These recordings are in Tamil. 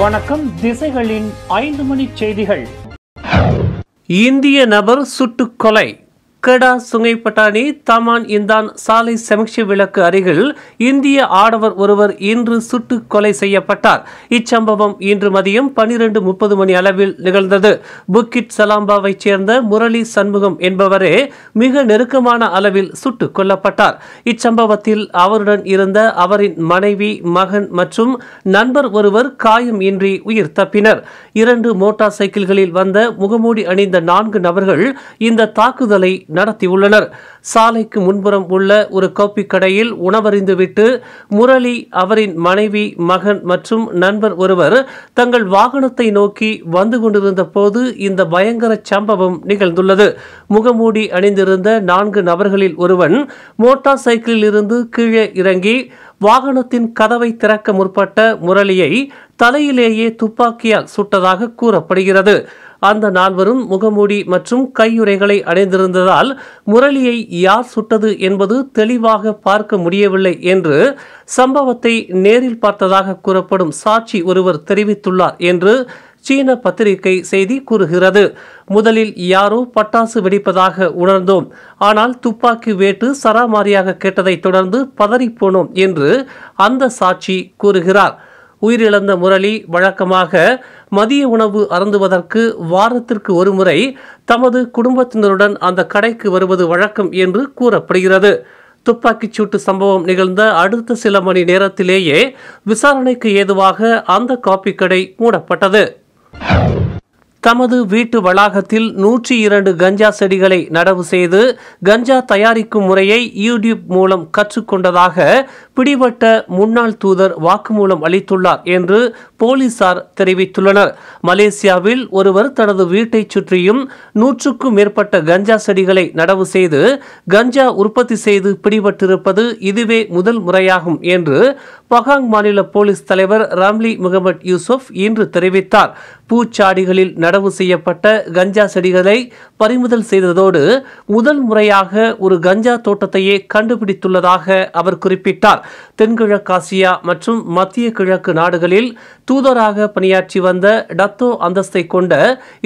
வணக்கம் திசைகளின் ஐந்து மணி செய்திகள் இந்திய நபர் சுட்டுக்கொலை கெடா பட்டானி தமான் இந்தான் சாலை சமீட்சை விளக்கு அருகில் இந்திய ஆடவர் ஒருவர் இன்று சுட்டு கொலை செய்யப்பட்டார் இச்சம்பவம் இன்று மதியம் பனிரெண்டு முப்பது மணி அளவில் நிகழ்ந்தது புக்கிட் சலாம்பாவைச் சேர்ந்த முரளி சண்முகம் என்பவரே மிக நெருக்கமான அளவில் சுட்டுக் கொல்லப்பட்டார் இச்சம்பவத்தில் அவருடன் இருந்த அவரின் மனைவி மகன் மற்றும் நண்பர் ஒருவர் காயம் இன்றி உயிர் தப்பினர் இரண்டு மோட்டார் சைக்கிள்களில் வந்த முகமூடி அணிந்த நான்கு நபர்கள் இந்த தாக்குதலை நடத்தியுள்ளனர் சாலைக்கு முன்புறம் உள்ள ஒரு காப்பி கடையில் உணவறிந்துவிட்டு முரளி அவரின் மனைவி மகன் மற்றும் நண்பர் ஒருவர் தங்கள் வாகனத்தை நோக்கி வந்து கொண்டிருந்த போது இந்த பயங்கர சம்பவம் நிகழ்ந்துள்ளது முகமூடி அணிந்திருந்த நான்கு நபர்களில் ஒருவன் மோட்டார் சைக்கிளில் இருந்து கீழே இறங்கி வாகனத்தின் கதவை திறக்க முற்பட்ட முரளியை தலையிலேயே துப்பாக்கியால் சுட்டதாக கூறப்படுகிறது அந்த நால்வரும் முகமூடி மற்றும் கையுறைகளை அடைந்திருந்ததால் முரளியை யார் சுட்டது என்பது தெளிவாக பார்க்க முடியவில்லை என்று சம்பவத்தை நேரில் பார்த்ததாக கூறப்படும் சாட்சி ஒருவர் தெரிவித்துள்ளார் என்று சீன பத்திரிகை செய்தி கூறுகிறது முதலில் யாரோ பட்டாசு வெடிப்பதாக உணர்ந்தோம் ஆனால் துப்பாக்கி வேட்டு சராமாரியாக கேட்டதைத் தொடர்ந்து பதறிப்போனோம் என்று அந்த சாட்சி கூறுகிறார் உயிரிழந்த முரளி வழக்கமாக மதிய உணவு அருந்துவதற்கு வாரத்திற்கு ஒருமுறை தமது குடும்பத்தினருடன் அந்த கடைக்கு வருவது வழக்கம் என்று கூறப்படுகிறது துப்பாக்கிச் சூட்டு சம்பவம் நிகழ்ந்த அடுத்த சில மணி நேரத்திலேயே விசாரணைக்கு ஏதுவாக அந்த காப்பி கடை மூடப்பட்டது தமது வீட்டு வளாகத்தில் நூற்றி இரண்டு கஞ்சா செடிகளை நடவு செய்து கஞ்சா தயாரிக்கும் முறையை யூடியூப் மூலம் கற்றுக்கொண்டதாக பிடிபட்ட முன்னாள் தூதர் வாக்குமூலம் அளித்துள்ளார் என்று போலீசார் தெரிவித்துள்ளனர் மலேசியாவில் ஒருவர் தனது வீட்டை சுற்றியும் நூற்றுக்கும் மேற்பட்ட கஞ்சா செடிகளை நடவு செய்து கஞ்சா உற்பத்தி செய்து பிடிபட்டிருப்பது இதுவே முதல் முறையாகும் என்று பகாங் மாநில போலீஸ் தலைவர் ராம்லி முகமது யூசுப் இன்று தெரிவித்தார் பூச்சாடிகளில் நடவு செய்யப்பட்ட கஞ்சா செடிகளை பறிமுதல் செய்ததோடு முதல் முறையாக ஒரு கஞ்சா தோட்டத்தையே கண்டுபிடித்துள்ளதாக அவர் குறிப்பிட்டார் தென்கிழக்காசியா மற்றும் மத்திய கிழக்கு நாடுகளில் தூதராக பணியாற்றி வந்த டத்தோ அந்தஸ்தை கொண்ட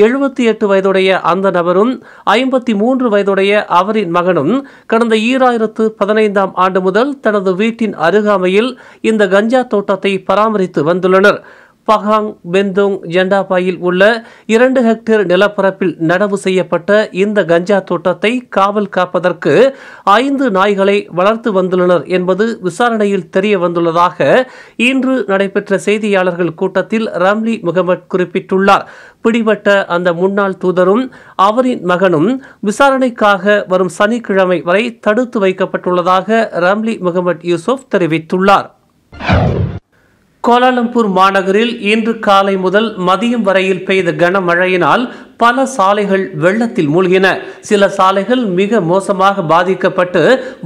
எழுபத்தி எட்டு வயதுடைய அந்த நபரும் ஐம்பத்தி மூன்று வயதுடைய அவரின் மகனும் கடந்த ஈராயிரத்து பதினைந்தாம் ஆண்டு முதல் தனது வீட்டின் அருகாமையில் இந்த கஞ்சா தோட்டத்தை பராமரித்து வந்துள்ளனர் பஹாங் பெந்தோங் ஜெண்டாபாயில் உள்ள இரண்டு ஹெக்டேர் நிலப்பரப்பில் நடவு செய்யப்பட்ட இந்த கஞ்சா தோட்டத்தை காவல் காப்பதற்கு ஐந்து நாய்களை வளர்த்து வந்துள்ளனர் என்பது விசாரணையில் தெரிய வந்துள்ளதாக இன்று நடைபெற்ற செய்தியாளர்கள் கூட்டத்தில் ரம்லி முகமது குறிப்பிட்டுள்ளார் பிடிபட்ட அந்த முன்னாள் தூதரும் அவரின் மகனும் விசாரணைக்காக வரும் சனிக்கிழமை வரை தடுத்து வைக்கப்பட்டுள்ளதாக ரம்லி முகமது யூசுப் தெரிவித்துள்ளார் கோலாலம்பூர் மாநகரில் இன்று காலை முதல் மதியம் வரையில் பெய்த கனமழையினால் பல சாலைகள் வெள்ளத்தில் மூழ்கின சில சாலைகள் மிக மோசமாக பாதிக்கப்பட்டு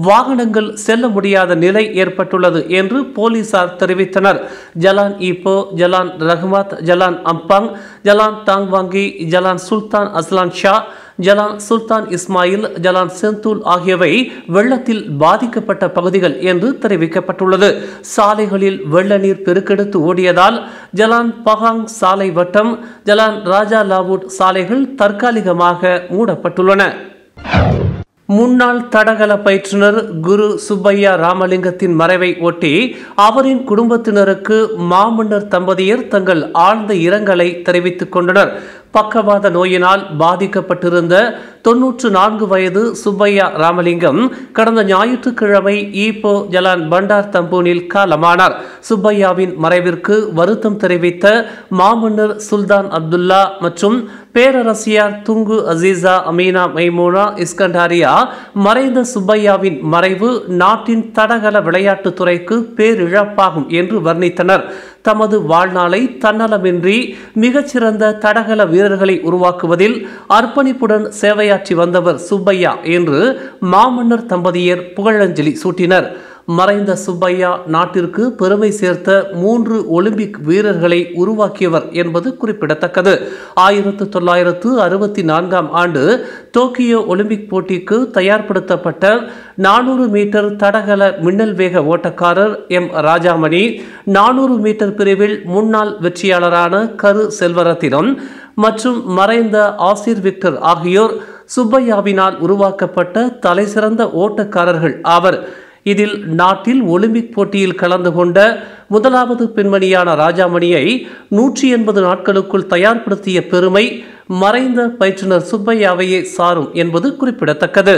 வாகனங்கள் செல்ல முடியாத நிலை ஏற்பட்டுள்ளது என்று போலீசார் தெரிவித்தனர் Jalan Ipoh Jalan Rahmat Jalan Ampang Jalan Dang Wangi Jalan Sultan Azlan Shah Jalan Sultan Ismail Jalan Sentul ஆகியவை வெள்ளத்தில் பாதிக்கப்பட்ட பகுதிகள் என்று தெரிவிக்கப்பட்டுள்ளது சாலைகளில் வெள்ள நீர் பெருக்கெடுத்து ஓடியதால் ஜலான் பஹாங் சாலை வட்டம் ஜலான் ராஜா லாவூட் சாலைகள் தற்காலிகமாக மூடப்பட்டுள்ளன முன்னாள் தடகள பயிற்றுனர் குரு சுப்பையா ராமலிங்கத்தின் மறைவை ஒட்டி அவரின் குடும்பத்தினருக்கு மாமன்னர் தம்பதியர் தங்கள் ஆழ்ந்த இரங்கலை தெரிவித்துக் கொண்டனர் பக்கவாத நோயினால் பாதிக்கப்பட்டிருந்த தொன்னூற்று நான்கு வயது சுப்பையா ராமலிங்கம் கடந்த ஞாயிற்றுக்கிழமை ஈப்போ ஜலான் பண்டார் தம்பூனில் காலமானார் சுப்பையாவின் மறைவிற்கு வருத்தம் தெரிவித்த மாமன்னர் சுல்தான் அப்துல்லா மற்றும் பேரரசியார் Tunku Azizah Aminah Maimunah Iskandariah மறைந்த சுப்பையாவின் மறைவு நாட்டின் தடகள விளையாட்டுத்துறைக்கு பேரிழப்பாகும் என்று வர்ணித்தனர் தமது வாழ்நாளை தன்னலமின்றி மிகச்சிறந்த தடகள வீரர்களை உருவாக்குவதில் அர்ப்பணிப்புடன் சேவையாற்றி வந்தவர் சுப்பையா என்று மாமன்னர் தம்பதியர் புகழஞ்சலி சூட்டினர் மறைந்த சுப்பையா நாட்டிற்கு பெருமை சேர்த்த மூன்று ஒலிம்பிக் வீரர்களை உருவாக்கியவர் என்பது குறிப்பிடத்தக்கது ஆயிரத்து தொள்ளாயிரத்து அறுபத்தி நான்காம் ஆண்டு டோக்கியோ ஒலிம்பிக் போட்டிக்கு தயார்படுத்தப்பட்ட நானூறு மீட்டர் தடகள மின்னல் வேக ஓட்டக்காரர் எம் ராஜாமணி நானூறு மீட்டர் பிரிவில் முன்னாள் வெற்றியாளரான கரு செல்வரத்தினம் மற்றும் மறைந்த ஆசிர் விக்டர் ஆகியோர் சுப்பையாவினால் உருவாக்கப்பட்ட தலைசிறந்த ஓட்டக்காரர்கள் ஆவர் இதில் நாட்டில் ஒலிம்பிக் போட்டியில் கலந்து கொண்ட முதலாவது பெண்மணியான ராஜாமணியை நூற்றி எண்பது நாட்களுக்குள் தயார்படுத்திய பெருமை மறைந்த பயிற்றுனர் சுப்பையாவையே சாரும் என்பது குறிப்பிடத்தக்கது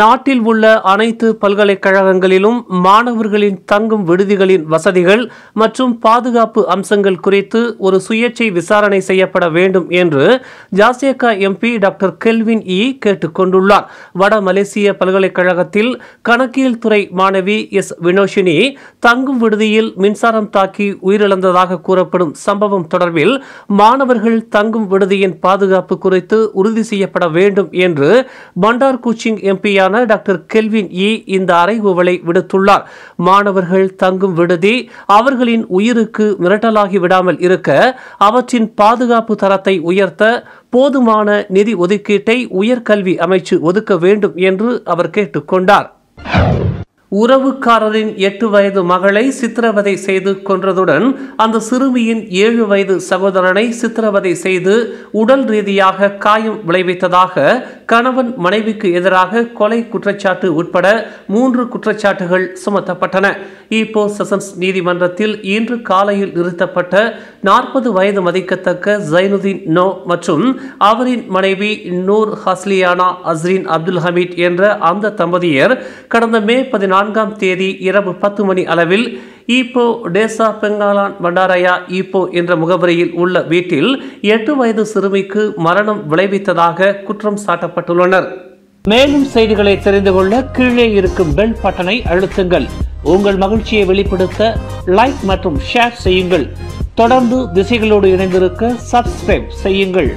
நாட்டில் உள்ள அனைத்து பல்கலைக்கழகங்களிலும் மாணவர்களின் தங்கும் விடுதிகளின் வசதிகள் மற்றும் பாதுகாப்பு அம்சங்கள் குறித்து ஒரு சுயேட்சை விசாரணை செய்யப்பட வேண்டும் என்று ஜாசியக்கா எம்பி டாக்டர் கெல்வின் இ கேட்டுக்கொண்டுள்ளார் வட மலேசிய பல்கலைக்கழகத்தில் கணக்கியல் துறை மாணவி எஸ் வினோஷினி தங்கும் விடுதியில் மின்சாரம் தாக்கி உயிரிழந்ததாக கூறப்படும் சம்பவம் தொடர்பில் மாணவர்கள் தங்கும் விடுதியின் பாதுகாப்பு குறித்து உறுதி செய்யப்பட வேண்டும் என்று பண்டார் கூச்சிங் எம்பி அதிகாரியான டாக்டர் கெல்வின் ஈ இந்த அறைகூவலை விடுத்துள்ளார் மாணவர்கள் தங்கும் விடுதி அவர்களின் உயிருக்கு மிரட்டலாகி விடாமல் இருக்க அவற்றின் பாதுகாப்பு தரத்தை உயர்த்த போதுமான நிதி ஒதுக்கீட்டை உயர்கல்வி அமைச்சு ஒதுக்க வேண்டும் என்று அவர் கேட்டுக்கொண்டார் உறவுக்காரரின் எட்டு வயது மகளை சித்திரவதை செய்து கொன்றதுடன் அந்த சிறுமியின் ஏழு வயது சகோதரனை சித்திரவதை செய்து உடல் ரீதியாக காயம் விளைவித்ததாக கணவன் மனைவிக்கு எதிராக கொலை குற்றச்சாட்டு உட்பட மூன்று குற்றச்சாட்டுகள் சுமத்தப்பட்டன இப்போ செஷன்ஸ் நீதிமன்றத்தில் இன்று காலையில் நிறுத்தப்பட்ட நாற்பது வயது மதிக்கத்தக்க ஜைனுதீன் நோ மற்றும் அவரின் மனைவி நூர் ஹஸ்லியானா அஸ்ரீன் அப்துல் ஹமீத் என்ற அந்த தம்பதியர் கடந்த மே பதினாறு நான்காம் தேதி இரவு பத்து மணி அளவில் Ipoh Desa Pengkalan Bandaraya Ipoh என்ற முகவரியில் உள்ள வீட்டில் எட்டு வயது சிறுமிக்கு மரணம் விளைவித்ததாக குற்றம் சாட்டப்பட்டுள்ளனர் மேலும் செய்திகளை தெரிந்து கொள்ள கீழே இருக்கும் பெல் பட்டனை அழுத்துங்கள் உங்கள் மகிழ்ச்சியை வெளிப்படுத்த லைக் மற்றும் ஷேர் செய்யுங்கள் தொடர்ந்து திசைகளோடு இணைந்திருக்க சப்ஸ்கிரைப் செய்யுங்கள்